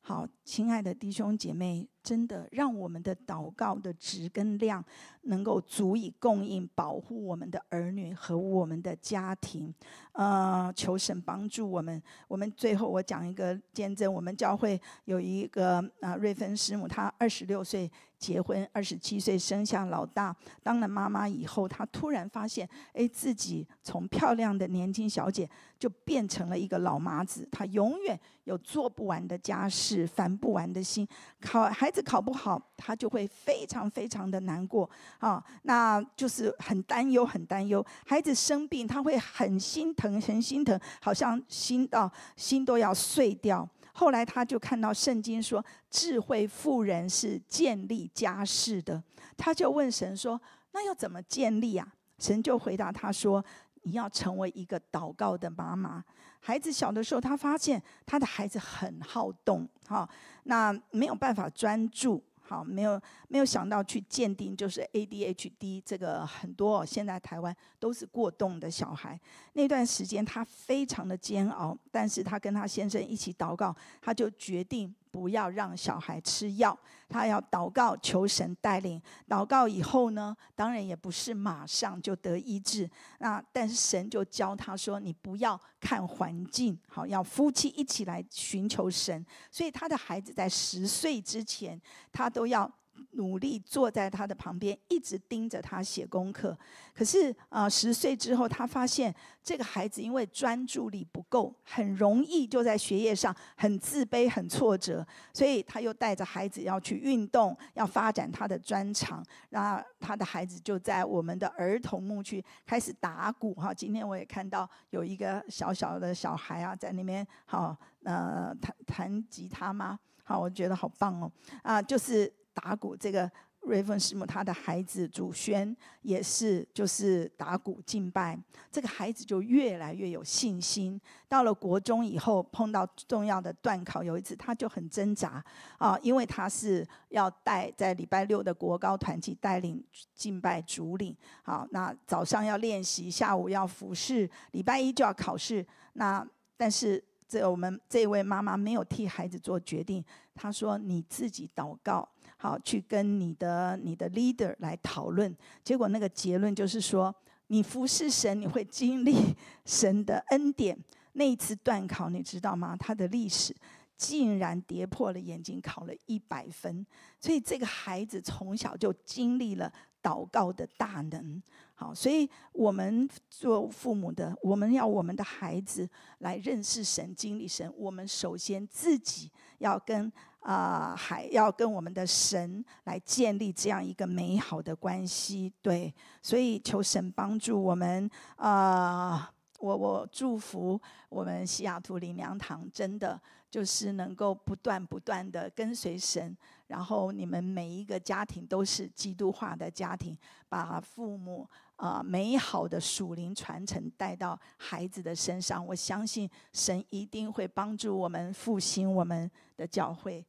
好，亲爱的弟兄姐妹，真的让我们的祷告的值跟量能够足以供应、保护我们的儿女和我们的家庭。呃，求神帮助我们。我们最后我讲一个见证，我们教会有一个啊瑞芬师母，她二十六岁。结婚二十七岁生下老大，当了妈妈以后，她突然发现，哎，自己从漂亮的年轻小姐就变成了一个老妈子。她永远有做不完的家事，烦不完的心。考孩子考不好，她就会非常非常的难过啊，那就是很担忧，很担忧。孩子生病，她会很心疼，很心疼，好像心到心都要碎掉。后来他就看到圣经说，智慧妇人是建立家室的。他就问神说：“那要怎么建立啊？”神就回答他说：“你要成为一个祷告的妈妈。孩子小的时候，他发现他的孩子很好动，哈，那没有办法专注。”好，没有没有想到去鉴定，就是 ADHD 这个很多，现在台湾都是过动的小孩。那段时间他非常的煎熬，但是他跟他先生一起祷告，他就决定。不要让小孩吃药，他要祷告求神带领。祷告以后呢，当然也不是马上就得医治。那但是神就教他说：“你不要看环境，好，要夫妻一起来寻求神。”所以他的孩子在十岁之前，他都要。努力坐在他的旁边，一直盯着他写功课。可是啊，十岁之后，他发现这个孩子因为专注力不够，很容易就在学业上很自卑、很挫折。所以他又带着孩子要去运动，要发展他的专长。那他的孩子就在我们的儿童墓区开始打鼓。哈，今天我也看到有一个小小的小孩啊，在那边好呃弹弹吉他吗？好，我觉得好棒哦。啊，就是。打鼓这个瑞芬师母，他的孩子祖宣也是，就是打鼓敬拜。这个孩子就越来越有信心。到了国中以后，碰到重要的段考，有一次他就很挣扎啊，因为他是要带在礼拜六的国高团契带领敬拜主领。好，那早上要练习，下午要服侍，礼拜一就要考试。那但是这我们这位妈妈没有替孩子做决定，她说：“你自己祷告。”好，去跟你的你的 leader 来讨论，结果那个结论就是说，你服侍神，你会经历 (laughs) 神的恩典。那一次断考，你知道吗？他的历史竟然跌破了眼睛，考了一百分。所以这个孩子从小就经历了。祷告的大能，好，所以我们做父母的，我们要我们的孩子来认识神、经历神。我们首先自己要跟啊，还要跟我们的神来建立这样一个美好的关系。对，所以求神帮助我们啊。我我祝福我们西雅图林良堂，真的就是能够不断不断的跟随神，然后你们每一个家庭都是基督化的家庭，把父母啊美好的属灵传承带到孩子的身上。我相信神一定会帮助我们复兴我们的教会。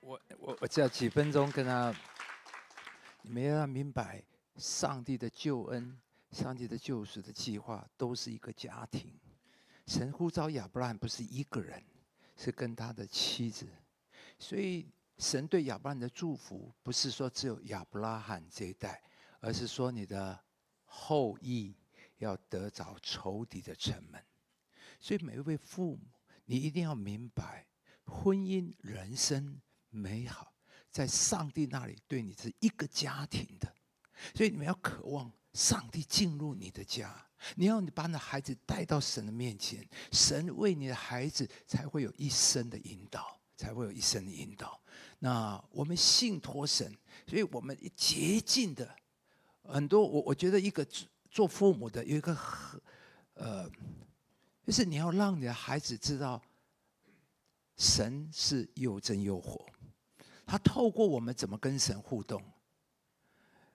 我我我只要几分钟跟他，你们要明白上帝的救恩。上帝的救赎的计划都是一个家庭。神呼召亚伯拉罕不是一个人，是跟他的妻子。所以，神对亚伯拉罕的祝福不是说只有亚伯拉罕这一代，而是说你的后裔要得着仇敌的城门。所以，每一位父母，你一定要明白，婚姻人生美好，在上帝那里对你是一个家庭的。所以，你们要渴望。上帝进入你的家，你要你把你的孩子带到神的面前，神为你的孩子才会有一生的引导，才会有一生的引导。那我们信托神，所以我们竭尽的很多。我我觉得一个做做父母的有一个很呃，就是你要让你的孩子知道，神是有真有活，他透过我们怎么跟神互动。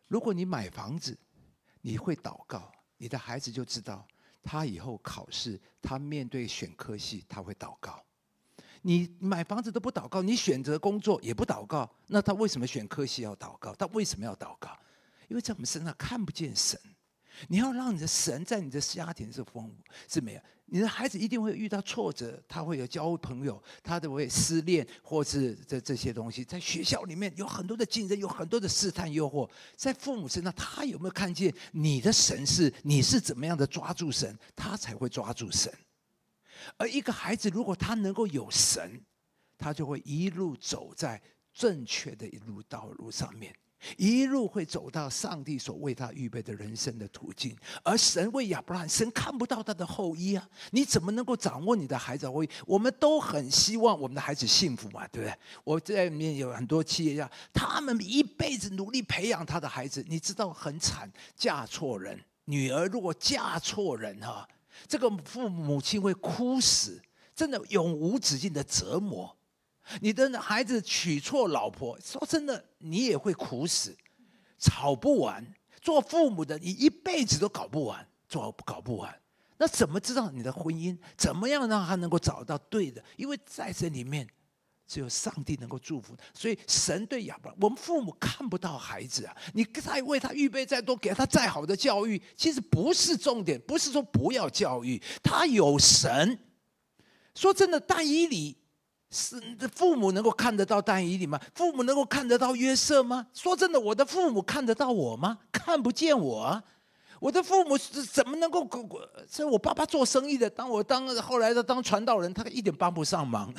如果你买房子，你会祷告，你的孩子就知道他以后考试，他面对选科系，他会祷告。你买房子都不祷告，你选择工作也不祷告，那他为什么选科系要祷告？他为什么要祷告？因为在我们身上看不见神，你要让你的神在你的家庭是丰是没有。你的孩子一定会遇到挫折，他会有交朋友，他都会失恋，或是这这些东西。在学校里面有很多的竞争，有很多的试探、诱惑。在父母身上，他有没有看见你的神是？你是怎么样的抓住神，他才会抓住神。而一个孩子，如果他能够有神，他就会一路走在正确的一路道路上面。一路会走到上帝所为他预备的人生的途径，而神为亚伯拉罕，神看不到他的后裔啊！你怎么能够掌握你的孩子？我我们都很希望我们的孩子幸福嘛，对不对？我在里面有很多企业家，他们一辈子努力培养他的孩子，你知道很惨，嫁错人，女儿如果嫁错人哈，这个父母亲会哭死，真的永无止境的折磨。你的孩子娶错老婆，说真的，你也会苦死，吵不完。做父母的，你一辈子都搞不完，做搞不完。那怎么知道你的婚姻？怎么样让他能够找到对的？因为在这里面，只有上帝能够祝福。所以，神对哑巴，我们父母看不到孩子啊。你再为他预备再多，给他再好的教育，其实不是重点。不是说不要教育，他有神。说真的，但一里。是父母能够看得到但以理吗？父母能够看得到约瑟吗？说真的，我的父母看得到我吗？看不见我。我的父母是怎么能够？我我，我爸爸做生意的，当我当后来的当传道人，他一点帮不上忙，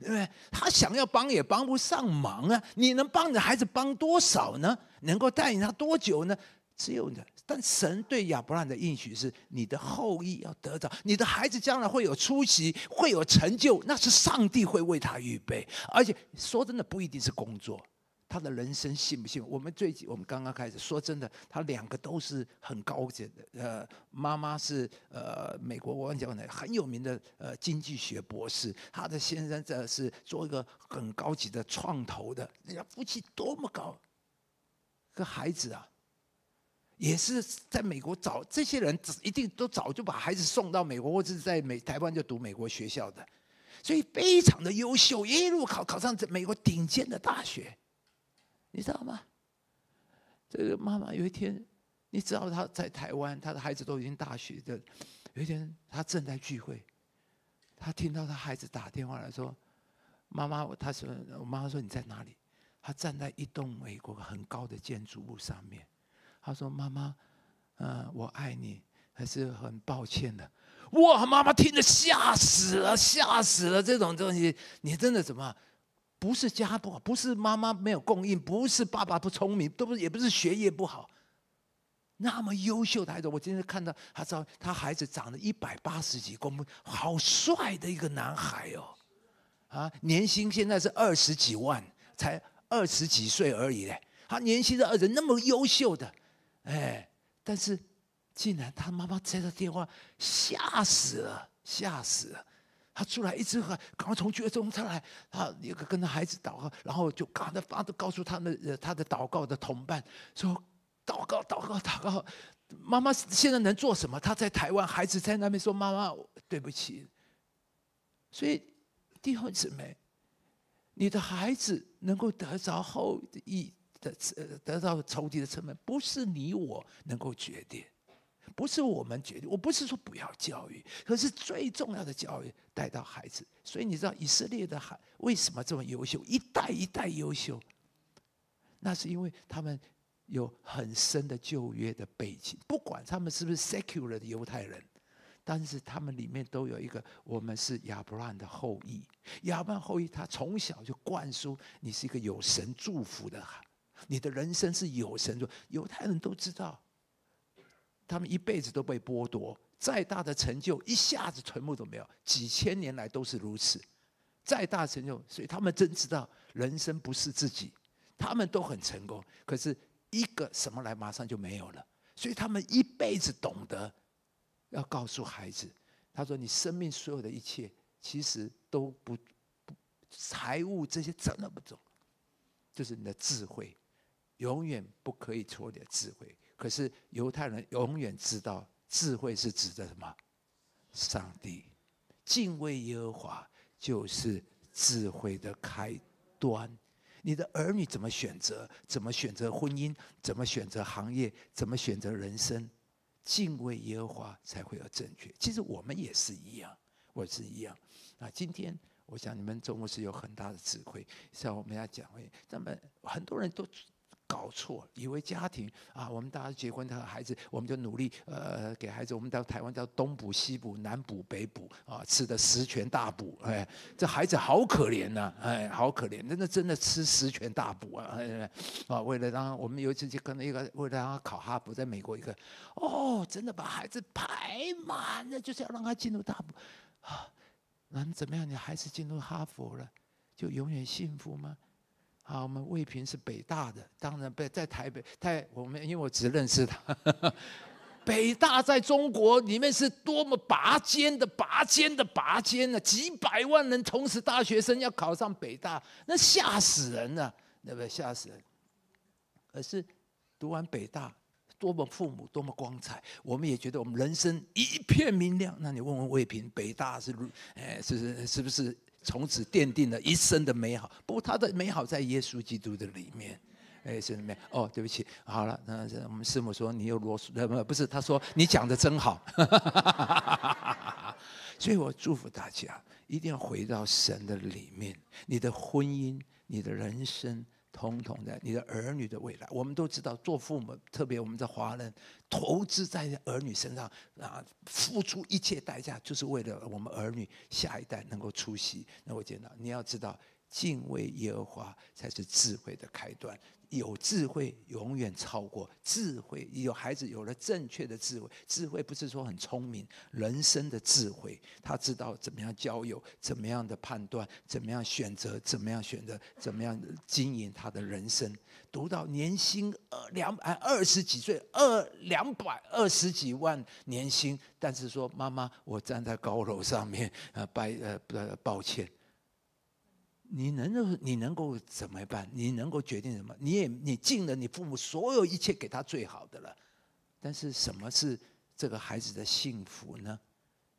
对不对？他想要帮也帮不上忙啊！你能帮着孩子帮多少呢？能够带领他多久呢？只有呢。但神对亚伯拉罕的应许是：你的后裔要得到，你的孩子将来会有出息，会有成就，那是上帝会为他预备。而且说真的，不一定是工作。他的人生信不信？我们最近我们刚刚开始说真的，他两个都是很高级的。呃，妈妈是呃美国我讲的很有名的呃经济学博士，他的先生则是做一个很高级的创投的，人家夫妻多么高。这孩子啊。也是在美国早，这些人一定都早就把孩子送到美国，或者在美台湾就读美国学校的，所以非常的优秀，一路考考上美国顶尖的大学，你知道吗？这个妈妈有一天，你知道她在台湾，她的孩子都已经大学的，有一天她正在聚会，她听到她孩子打电话来说：“妈妈，她说我妈妈说你在哪里？”她站在一栋美国很高的建筑物上面。他说：“妈妈，嗯，我爱你，还是很抱歉的。”哇！妈妈听得吓死了，吓死了！这种东西，你真的什么？不是家不好，不是妈妈没有供应，不是爸爸不聪明，都不也不是学业不好。那么优秀的孩子，我今天看到他说他孩子长得一百八十几公分，好帅的一个男孩哦！啊，年薪现在是二十几万，才二十几岁而已嘞。他年薪的儿子那么优秀的。哎，但是，竟然他妈妈接到电话，吓死了，吓死了。他出来一直喊，赶快从绝中出来，啊，一个跟着孩子祷告，然后就赶快发，都告诉他那他的祷告的同伴说：“祷告，祷告，祷告！妈妈现在能做什么？他在台湾，孩子在那边，说妈妈对不起。”所以，第二姊妹，你的孩子能够得着后益。的呃，得到筹集的成本不是你我能够决定，不是我们决定。我不是说不要教育，可是最重要的教育带到孩子。所以你知道以色列的孩为什么这么优秀，一代一代优秀，那是因为他们有很深的旧约的背景。不管他们是不是 secular 的犹太人，但是他们里面都有一个：我们是亚伯拉罕的后裔。亚伯拉罕后裔他从小就灌输你是一个有神祝福的孩。你的人生是有神就，犹太人都知道，他们一辈子都被剥夺，再大的成就一下子全部都没有，几千年来都是如此，再大成就，所以他们真知道人生不是自己，他们都很成功，可是一个什么来，马上就没有了，所以他们一辈子懂得要告诉孩子，他说：“你生命所有的一切其实都不不财务这些真的不重要，就是你的智慧。”永远不可以脱的智慧，可是犹太人永远知道智慧是指的什么？上帝，敬畏耶和华就是智慧的开端。你的儿女怎么选择？怎么选择婚姻？怎么选择行业？怎么选择人生？敬畏耶和华才会有正确。其实我们也是一样，我是一样。啊，今天我想你们中国是有很大的智慧，像我们要讲会，那么很多人都。搞错，以为家庭啊，我们大家结婚，他孩子，我们就努力呃，给孩子，我们到台湾，叫东补、西补、南补、北补啊，吃的十全大补，哎，这孩子好可怜呐，哎，好可怜，真的真的吃十全大补啊，啊，为了让我们有一次去跟了一个，为了让他考哈佛，在美国一个，哦，真的把孩子排满了，就是要让他进入大补啊，那怎么样？你孩子进入哈佛了，就永远幸福吗？啊，我们魏平是北大的，当然北在台北，在我们，因为我只认识他。(laughs) 北大在中国，里面是多么拔尖的，拔尖的，拔尖的，几百万人同时大学生要考上北大，那吓死人了，对不对？吓死人。可是读完北大，多么父母多么光彩，我们也觉得我们人生一片明亮。那你问问魏平，北大是，哎，是是是不是？从此奠定了一生的美好。不过他的美好在耶稣基督的里面，哎，神里面。哦，对不起，好了，那我们师母说你又啰嗦，不，不是，她说你讲的真好。(laughs) 所以我祝福大家，一定要回到神的里面，你的婚姻，你的人生。统统的，你的儿女的未来，我们都知道，做父母，特别我们在华人，投资在儿女身上啊，付出一切代价，就是为了我们儿女下一代能够出息。那我见到，你要知道，敬畏耶和华才是智慧的开端。有智慧永远超过智慧。有孩子有了正确的智慧，智慧不是说很聪明，人生的智慧，他知道怎么样交友，怎么样的判断，怎么样选择，怎么样选择，怎么样经营他的人生。读到年薪二两百二十几岁，二两百二十几万年薪，但是说妈妈，我站在高楼上面，呃，拜呃呃，抱歉。你能够你能够怎么办？你能够决定什么？你也你尽了你父母所有一切给他最好的了，但是什么是这个孩子的幸福呢？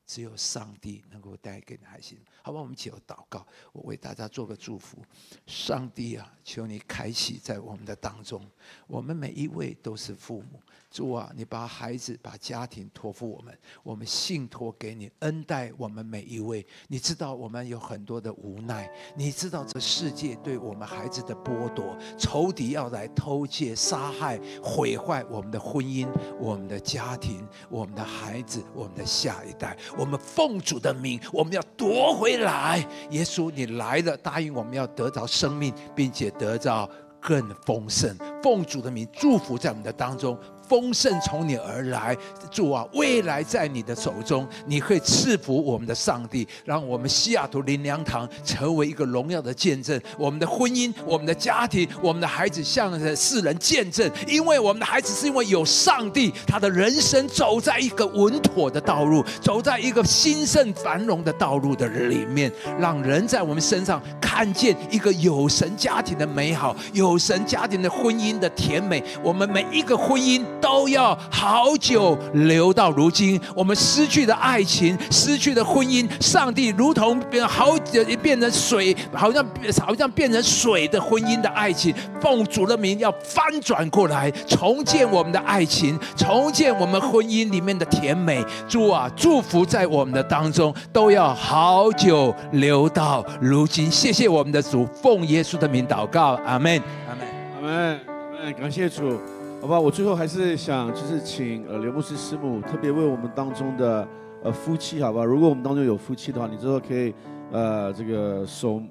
只有上帝能够带给孩子。好吧，我们起有祷告，我为大家做个祝福。上帝啊，求你开启在我们的当中，我们每一位都是父母。主啊，你把孩子、把家庭托付我们，我们信托给你，恩待我们每一位。你知道我们有很多的无奈，你知道这世界对我们孩子的剥夺，仇敌要来偷窃、杀害、毁坏我们的婚姻、我们的家庭、我们的孩子、我们的下一代。我们奉主的名，我们要夺回来。耶稣，你来了，答应我们要得到生命，并且得到更丰盛。奉主的名祝福在我们的当中。丰盛从你而来，主啊，未来在你的手中，你可以赐福我们的上帝，让我们西雅图林良堂成为一个荣耀的见证。我们的婚姻、我们的家庭、我们的孩子，向着世人见证。因为我们的孩子是因为有上帝，他的人生走在一个稳妥的道路，走在一个兴盛繁荣的道路的里面，让人在我们身上看见一个有神家庭的美好，有神家庭的婚姻的甜美。我们每一个婚姻。都要好久流到如今，我们失去的爱情、失去的婚姻，上帝如同变好久变成水，好像好像变成水的婚姻的爱情，奉主的名要翻转过来，重建我们的爱情，重建我们婚姻里面的甜美。主啊，祝福在我们的当中，都要好久流到如今。谢谢我们的主，奉耶稣的名祷告，阿门，阿门，阿门，阿门。感谢主。好吧，我最后还是想就是请呃刘牧师师母特别为我们当中的呃夫妻，好吧，如果我们当中有夫妻的话，你之后可以呃这个手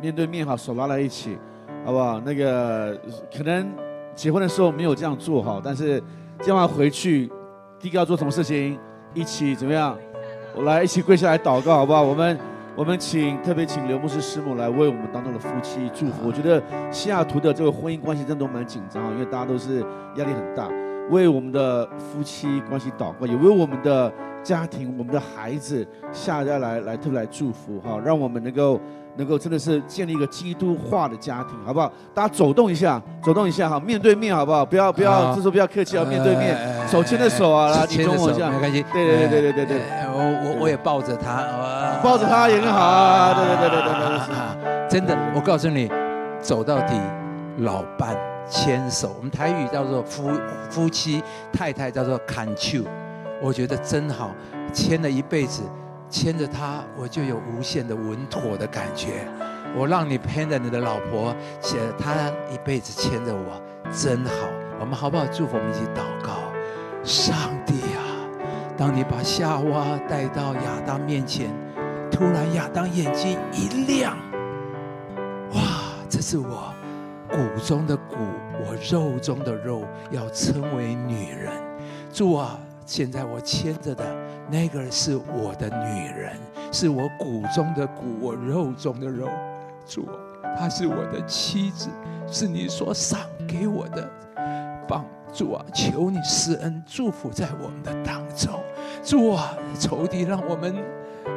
面对面哈手拉在一起，好不好？那个可能结婚的时候没有这样做哈，但是今晚回去第一个要做什么事情，一起怎么样，我来一起跪下来祷告，好不好？我们。我们请特别请刘牧师师母来为我们当中的夫妻祝福。我觉得西雅图的这个婚姻关系真的蛮紧张，因为大家都是压力很大。为我们的夫妻关系祷告，也为我们的家庭、我们的孩子，下家来来特别来祝福哈，让我们能够。能够真的是建立一个基督化的家庭，好不好？大家走动一下，走动一下，好，面对面，好不好？不要，不要，就候不要客气啊，面对面，手牵着手啊，来牵我一下，没关系。对对对对对对对，我我我也抱着他，抱着他也很好啊。对对对对对，真的，我告诉你，走到底，老伴牵手，我们台语叫做夫夫妻太太叫做 c a n t u 我觉得真好，牵了一辈子。牵着他，我就有无限的稳妥的感觉。我让你陪着你的老婆，且他一辈子牵着我，真好。我们好不好？祝福我们一起祷告。上帝啊，当你把夏娃带到亚当面前，突然亚当眼睛一亮，哇，这是我骨中的骨，我肉中的肉，要称为女人。主啊，现在我牵着的。那个是我的女人，是我骨中的骨，我肉中的肉。主啊，她是我的妻子，是你所赏给我的帮助啊！求你施恩祝福在我们的当中。主啊，仇敌让我们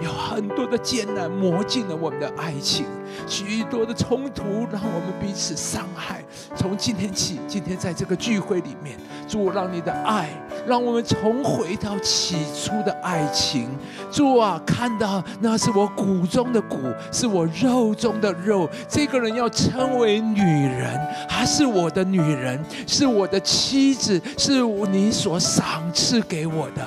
有很多的艰难磨尽了我们的爱情，许多的冲突让我们彼此伤害。从今天起，今天在这个聚会里面，主，让你的爱。让我们重回到起初的爱情，主啊，看到那是我骨中的骨，是我肉中的肉。这个人要称为女人，她是我的女人，是我的妻子，是你所赏赐给我的，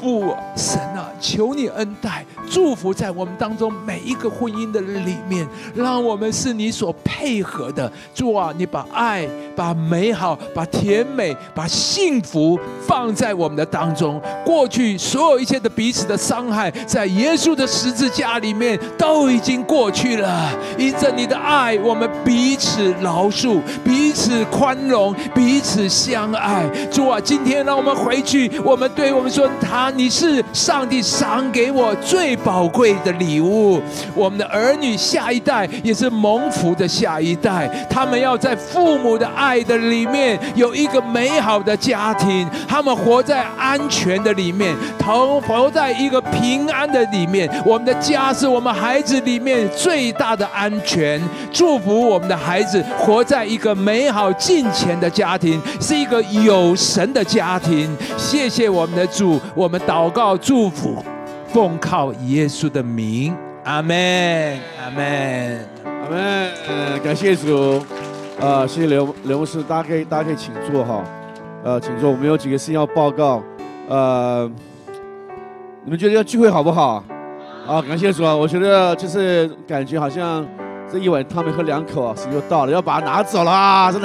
父神啊。求你恩待，祝福在我们当中每一个婚姻的里面，让我们是你所配合的主啊！你把爱、把美好、把甜美、把幸福放在我们的当中。过去所有一切的彼此的伤害，在耶稣的十字架里面都已经过去了。因着你的爱，我们彼此饶恕，彼此宽容，彼此相爱。主啊，今天让我们回去，我们对我们说：他，你是上帝。赏给我最宝贵的礼物，我们的儿女下一代也是蒙福的下一代，他们要在父母的爱的里面有一个美好的家庭，他们活在安全的里面，投活在一个平安的里面。我们的家是我们孩子里面最大的安全，祝福我们的孩子活在一个美好健全的家庭，是一个有神的家庭。谢谢我们的主，我们祷告祝福。奉靠耶稣的名，阿门，阿门，阿门。感谢主，呃，谢谢刘刘牧师，大家可以大家可以请坐哈，呃，请坐。我们有几个事情要报告，呃，你们觉得要聚会好不好？啊，感谢主啊，我觉得就是感觉好像这一碗汤没喝两口，啊，间又倒了，要把它拿走了啊，真的。